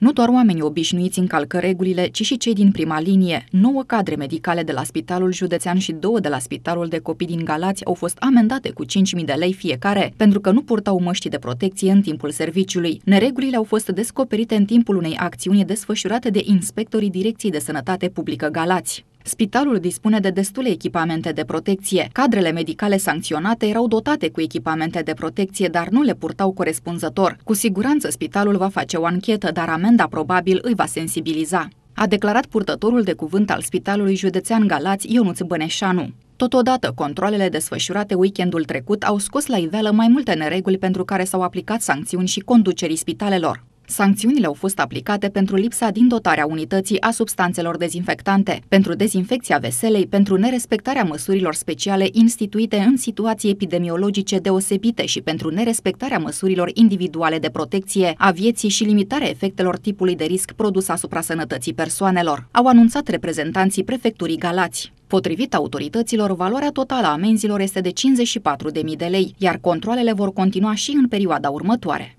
Nu doar oamenii obișnuiți încalcă regulile, ci și cei din prima linie. Nouă cadre medicale de la Spitalul Județean și două de la Spitalul de Copii din Galați au fost amendate cu 5.000 de lei fiecare pentru că nu purtau măști de protecție în timpul serviciului. Neregulile au fost descoperite în timpul unei acțiuni desfășurate de inspectorii Direcției de Sănătate Publică Galați. Spitalul dispune de destule echipamente de protecție. Cadrele medicale sancționate erau dotate cu echipamente de protecție, dar nu le purtau corespunzător. Cu siguranță spitalul va face o anchetă, dar amenda probabil îi va sensibiliza. A declarat purtătorul de cuvânt al Spitalului Județean Galați, Ionuț Băneșanu. Totodată, controlele desfășurate weekendul trecut au scos la iveală mai multe nereguli pentru care s-au aplicat sancțiuni și conducerii spitalelor. Sancțiunile au fost aplicate pentru lipsa din dotarea unității a substanțelor dezinfectante, pentru dezinfecția veselei, pentru nerespectarea măsurilor speciale instituite în situații epidemiologice deosebite și pentru nerespectarea măsurilor individuale de protecție a vieții și limitarea efectelor tipului de risc produs asupra sănătății persoanelor, au anunțat reprezentanții prefecturii Galați. Potrivit autorităților, valoarea totală a amenzilor este de 54.000 de lei, iar controlele vor continua și în perioada următoare.